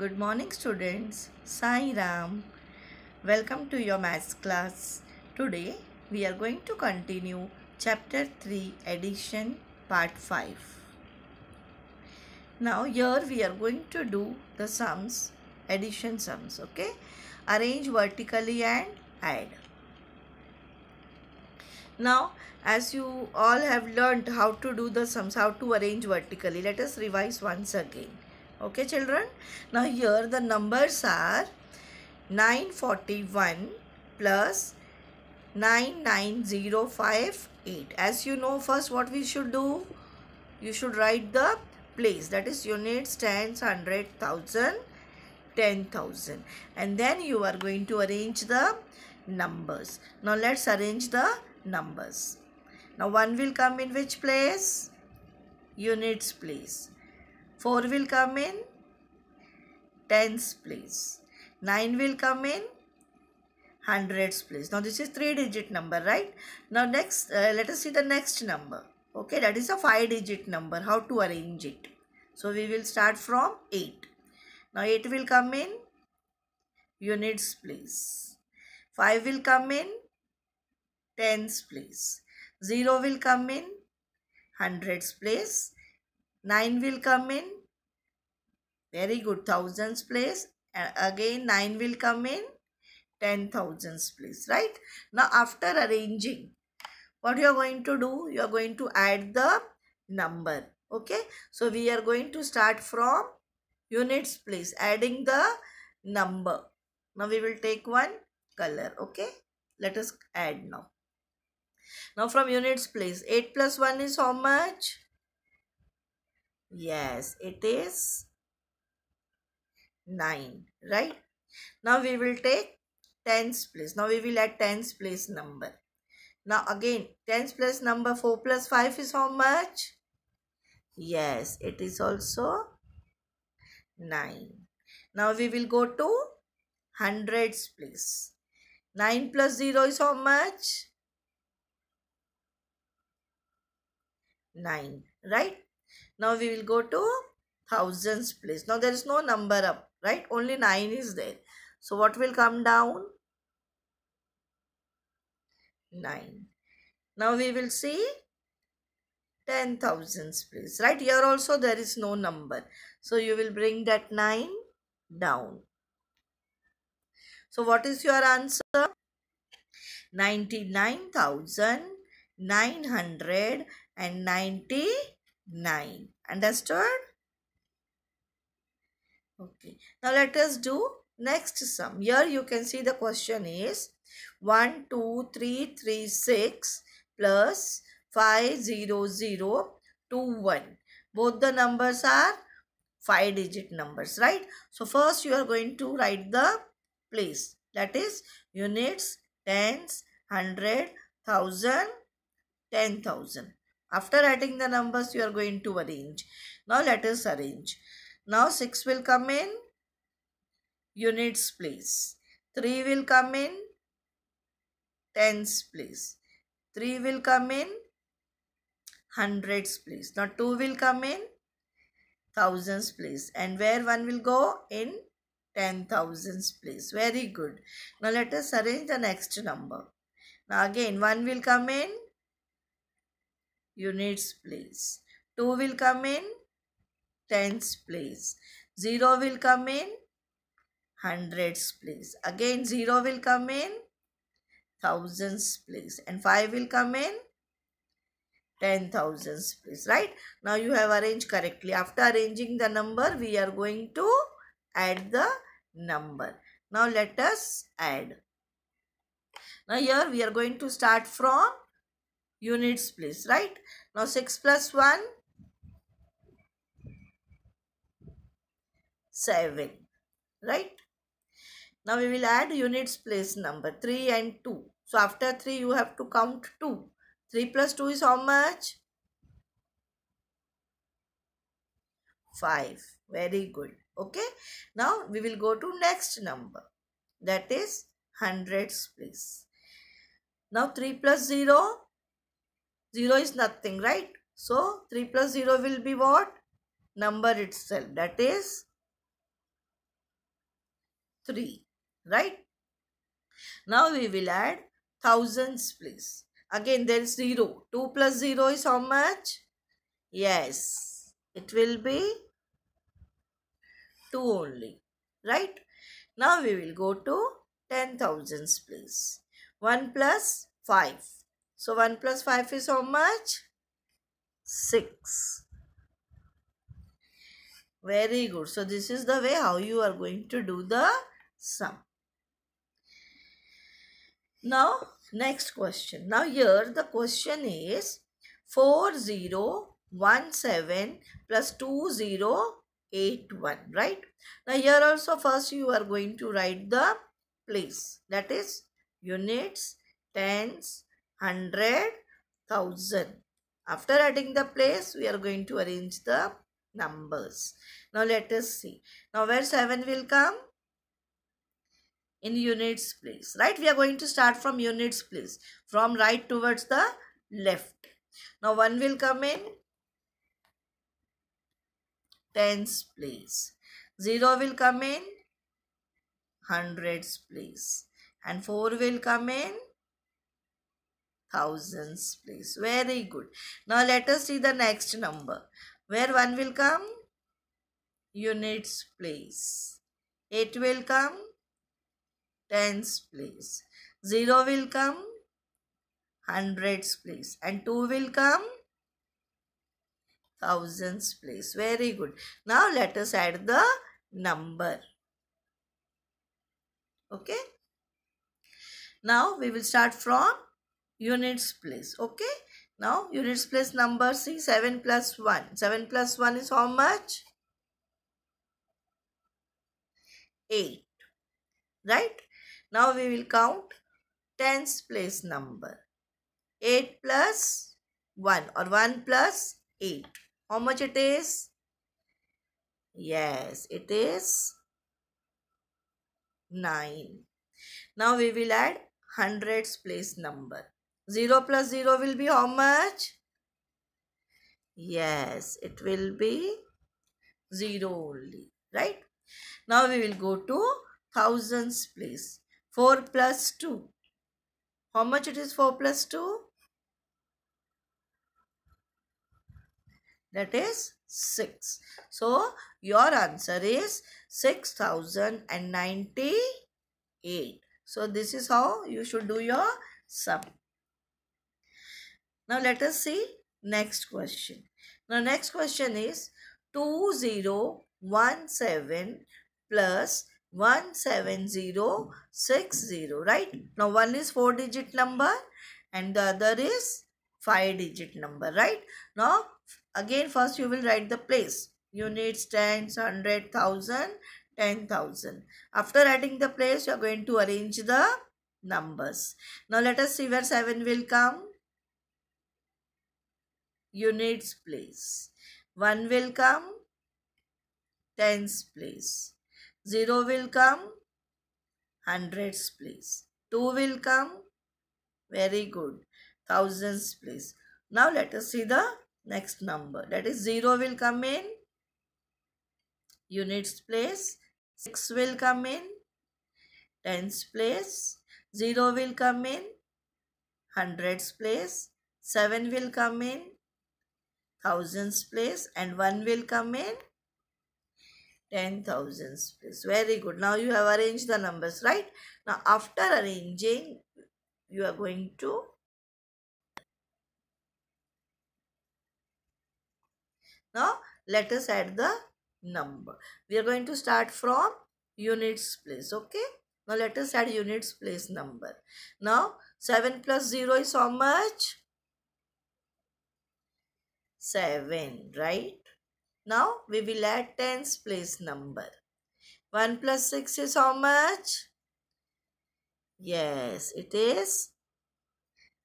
Good morning students. Sai Ram. Welcome to your maths class. Today we are going to continue chapter 3 addition part 5. Now here we are going to do the sums, addition sums, okay? Arrange vertically and add. Now as you all have learned how to do the sums, how to arrange vertically, let us revise once again okay children now here the numbers are 941 plus 99058 as you know first what we should do you should write the place that is units tens hundred thousand ten thousand and then you are going to arrange the numbers now let's arrange the numbers now one will come in which place units place 4 will come in tens place. 9 will come in hundreds place. Now this is 3 digit number right. Now next uh, let us see the next number. Okay that is a 5 digit number. How to arrange it. So we will start from 8. Now 8 will come in units place. 5 will come in tens place. 0 will come in hundreds place 9 will come in very good thousands place and again 9 will come in 10,000s place right now after arranging what you are going to do you are going to add the number okay so we are going to start from units place adding the number now we will take one color okay let us add now now from units place 8 plus 1 is how much Yes, it is 9, right? Now we will take tens place. Now we will add tens place number. Now again, tens place number 4 plus 5 is how much? Yes, it is also 9. Now we will go to hundreds place. 9 plus 0 is how much? 9, right? Now we will go to thousands place. Now there is no number up, right? Only 9 is there. So what will come down? 9. Now we will see 10,000s place, right? Here also there is no number. So you will bring that 9 down. So what is your answer? 99,999. 9 understood okay now let us do next sum here you can see the question is 1 2 3 3 6 plus 5 0 0 2 1 both the numbers are five digit numbers right so first you are going to write the place that is units tens hundred thousand ten thousand after adding the numbers, you are going to arrange. Now let us arrange. Now 6 will come in units place. 3 will come in tens place. 3 will come in hundreds place. Now 2 will come in thousands place. And where 1 will go? In ten thousands place. Very good. Now let us arrange the next number. Now again 1 will come in units place. 2 will come in tens place. 0 will come in hundreds place. Again 0 will come in thousands place. And 5 will come in ten thousands place. Right. Now you have arranged correctly. After arranging the number we are going to add the number. Now let us add. Now here we are going to start from units place, right? Now 6 plus 1, 7, right? Now we will add units place number 3 and 2. So after 3 you have to count 2. 3 plus 2 is how much? 5. Very good. Okay. Now we will go to next number. That is hundreds place. Now 3 plus 0 0 is nothing, right? So, 3 plus 0 will be what? Number itself. That is 3, right? Now, we will add thousands place. Again, there is 0. 2 plus 0 is how much? Yes, it will be 2 only, right? Now, we will go to 10,000s place. 1 plus 5 so 1 plus 5 is how much? 6. Very good. So this is the way how you are going to do the sum. Now next question. Now here the question is 4017 plus 2081 right. Now here also first you are going to write the place that is units, tens, hundred thousand. After adding the place, we are going to arrange the numbers. Now let us see. Now where 7 will come? In units place, right? We are going to start from units place, from right towards the left. Now 1 will come in tens place, 0 will come in hundreds place and 4 will come in thousands place. Very good. Now let us see the next number. Where 1 will come? Units place. 8 will come? Tens place. 0 will come? Hundreds place. And 2 will come? Thousands place. Very good. Now let us add the number. Okay. Now we will start from units place okay now units place number see 7 plus 1 7 plus 1 is how much 8 right now we will count tens place number 8 plus 1 or 1 plus 8 how much it is yes it is 9 now we will add hundreds place number 0 plus 0 will be how much? Yes, it will be 0 only, right? Now we will go to thousands place. 4 plus 2. How much it is 4 plus 2? That is 6. So, your answer is 6098. So, this is how you should do your sum. Now let us see next question. Now next question is 2017 plus 17060 right. Now one is 4 digit number and the other is 5 digit number right. Now again first you will write the place units tens hundred thousand ten thousand after writing the place you are going to arrange the numbers now let us see where 7 will come units place. 1 will come tens place. 0 will come hundreds place. 2 will come very good thousands place. Now let us see the next number that is 0 will come in units place. 6 will come in tens place. 0 will come in hundreds place. 7 will come in thousands place and 1 will come in ten thousands place. Very good. Now you have arranged the numbers, right? Now after arranging, you are going to Now let us add the number. We are going to start from units place, okay? Now let us add units place number. Now 7 plus 0 is how much? 7, right? Now, we will add tens place number. 1 plus 6 is how much? Yes, it is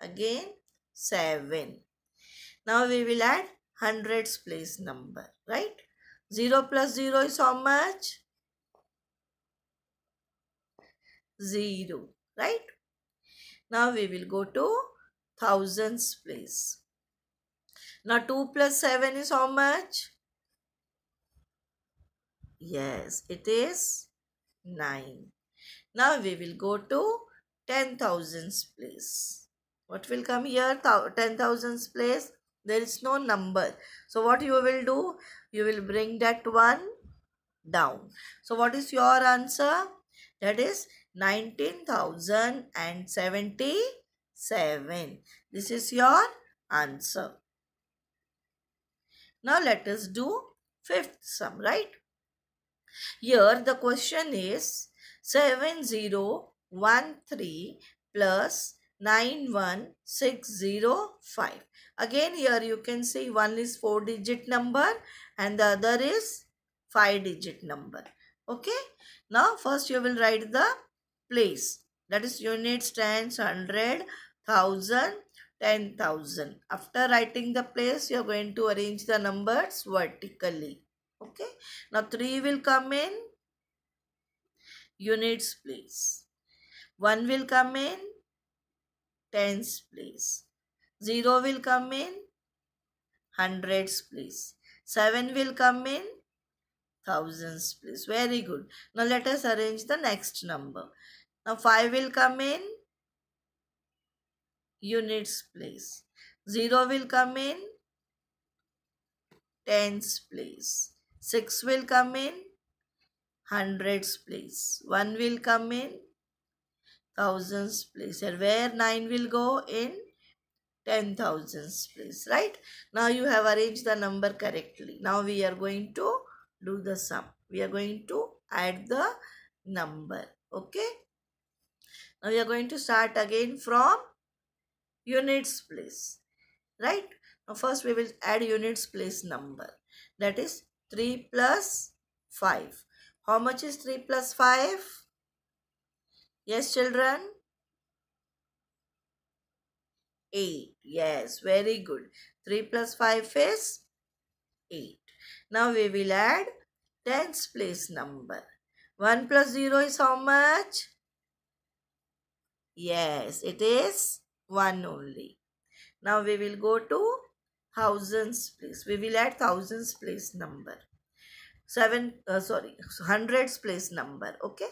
again 7. Now we will add hundreds place number, right? 0 plus 0 is how much? 0, right? Now we will go to thousands place. Now 2 plus 7 is how much? Yes, it is 9. Now we will go to 10,000's place. What will come here? 10,000's place. There is no number. So what you will do? You will bring that one down. So what is your answer? That is 19,077. This is your answer. Now let us do fifth sum, right? Here the question is 7013 plus 91605. Again here you can see one is 4 digit number and the other is 5 digit number. Okay. Now first you will write the place. That is unit stands 100, 1000, 10,000. After writing the place, you are going to arrange the numbers vertically. Okay. Now 3 will come in units place. 1 will come in tens place. 0 will come in hundreds place. 7 will come in thousands place. Very good. Now let us arrange the next number. Now 5 will come in units place. 0 will come in tens place. 6 will come in hundreds place. 1 will come in thousands place. And where 9 will go in ten thousands place. Right. Now you have arranged the number correctly. Now we are going to do the sum. We are going to add the number. Okay. Now we are going to start again from units place right now first we will add units place number that is 3 plus 5 how much is 3 plus 5 yes children 8 yes very good 3 plus 5 is 8 now we will add tens place number 1 plus 0 is how much yes it is 1 only. Now we will go to thousands place. We will add thousands place number. 7, uh, sorry, hundreds place number, okay.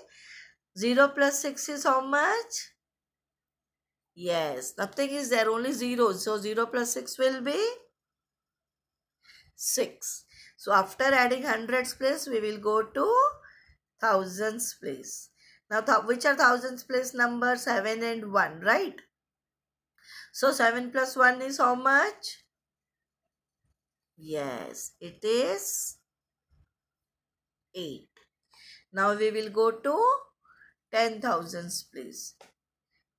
0 plus 6 is how much? Yes, nothing is there, only 0. So 0 plus 6 will be 6. So after adding hundreds place, we will go to thousands place. Now, th which are thousands place number? 7 and 1, right? So 7 plus 1 is how much? Yes, it is 8. Now we will go to 10,000's place.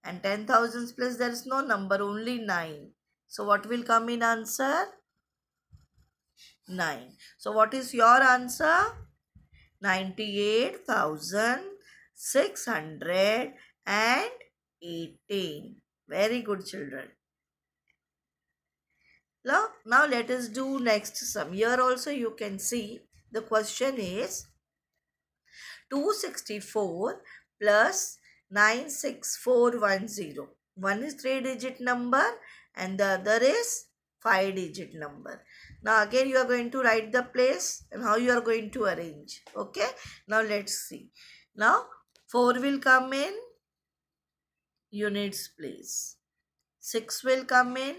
And 10,000's place there is no number only 9. So what will come in answer? 9. So what is your answer? 98,618. Very good children. Now, now let us do next sum. Here also you can see the question is 264 plus 96410. One is 3 digit number and the other is 5 digit number. Now again you are going to write the place and how you are going to arrange. Okay. Now let's see. Now 4 will come in units place. 6 will come in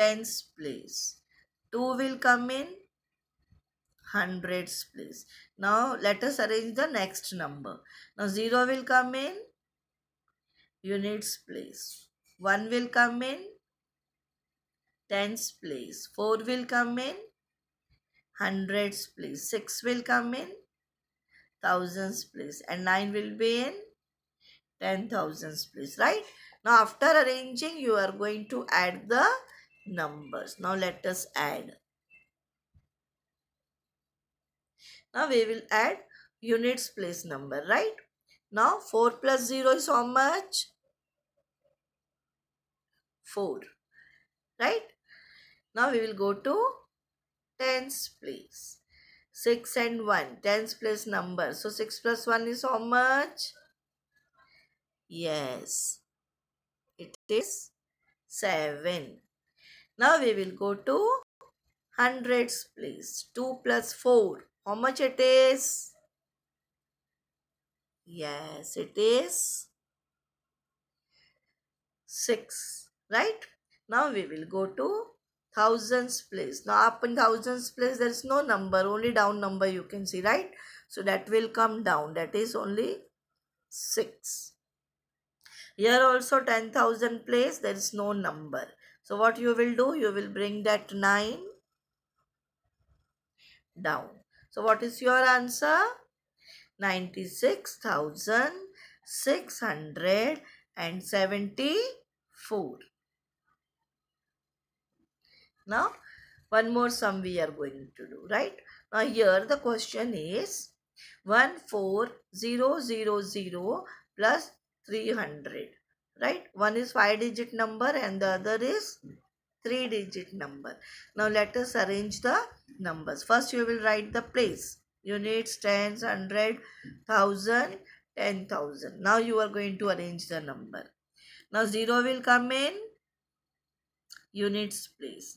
tens place. 2 will come in hundreds place. Now let us arrange the next number. Now 0 will come in units place. 1 will come in tens place. 4 will come in hundreds place. 6 will come in thousands place. And 9 will be in ten thousands place right now after arranging you are going to add the numbers now let us add now we will add units place number right now 4 plus 0 is how much 4 right now we will go to tens place 6 and 1 tens place number so 6 plus 1 is how much Yes, it is 7. Now we will go to hundreds place. 2 plus 4. How much it is? Yes, it is 6. Right? Now we will go to thousands place. Now up in thousands place there is no number. Only down number you can see. Right? So that will come down. That is only 6. Here also 10,000 place, there is no number. So what you will do, you will bring that 9 down. So what is your answer? 96,674. Now, one more sum we are going to do, right? Now, here the question is 14000 plus 300 right one is five digit number and the other is three digit number now let us arrange the numbers first you will write the place units tens hundred thousand ten thousand now you are going to arrange the number now zero will come in units place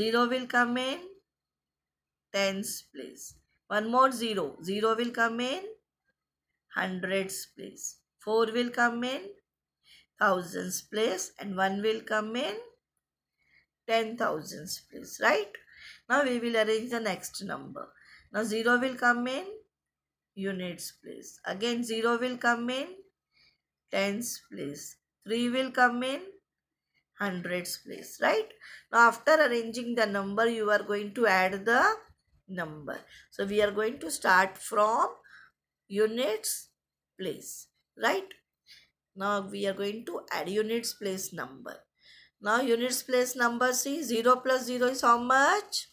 zero will come in tens place one more zero zero will come in hundreds place 4 will come in thousands place and 1 will come in ten thousands place right now we will arrange the next number now 0 will come in units place again 0 will come in tens place 3 will come in hundreds place right now after arranging the number you are going to add the number so we are going to start from units place right now we are going to add units place number now units place number see 0 plus 0 is how much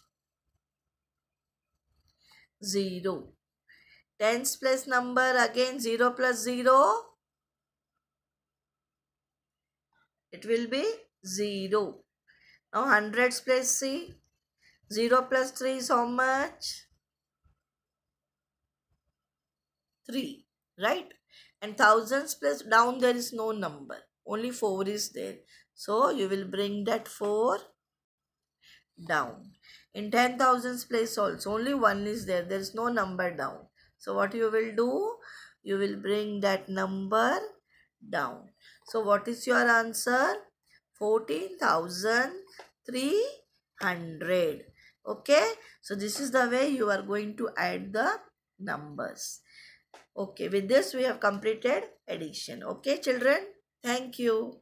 0 tens place number again 0 plus 0 it will be 0 now hundreds place see 0 plus 3 is how much 3 right and thousands plus down there is no number only 4 is there so you will bring that 4 down in ten thousands place also only 1 is there there is no number down so what you will do you will bring that number down so what is your answer 14,300 okay so this is the way you are going to add the numbers Okay, with this we have completed addition. Okay, children? Thank you.